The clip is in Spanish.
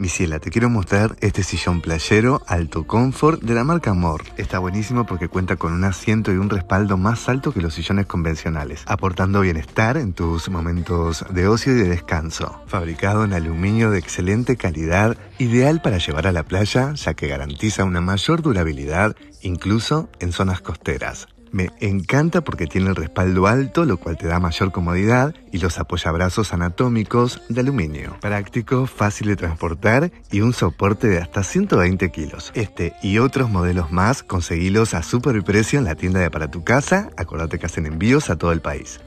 Misiela, te quiero mostrar este sillón playero alto confort de la marca Amor. Está buenísimo porque cuenta con un asiento y un respaldo más alto que los sillones convencionales, aportando bienestar en tus momentos de ocio y de descanso. Fabricado en aluminio de excelente calidad, ideal para llevar a la playa, ya que garantiza una mayor durabilidad incluso en zonas costeras. Me encanta porque tiene el respaldo alto, lo cual te da mayor comodidad, y los apoyabrazos anatómicos de aluminio. Práctico, fácil de transportar y un soporte de hasta 120 kilos. Este y otros modelos más conseguilos a súper precio en la tienda de para tu casa. Acordate que hacen envíos a todo el país.